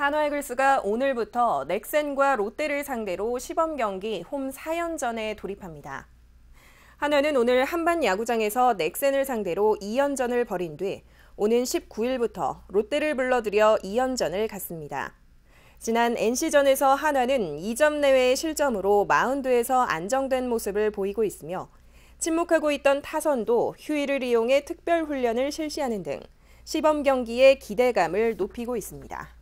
한화이 글스가 오늘부터 넥센과 롯데를 상대로 시범 경기 홈 4연전에 돌입합니다. 한화는 오늘 한반 야구장에서 넥센을 상대로 2연전을 벌인 뒤 오는 19일부터 롯데를 불러들여 2연전을 갖습니다. 지난 NC전에서 한화는 2점 내외의 실점으로 마운드에서 안정된 모습을 보이고 있으며 침묵하고 있던 타선도 휴일을 이용해 특별 훈련을 실시하는 등 시범 경기의 기대감을 높이고 있습니다.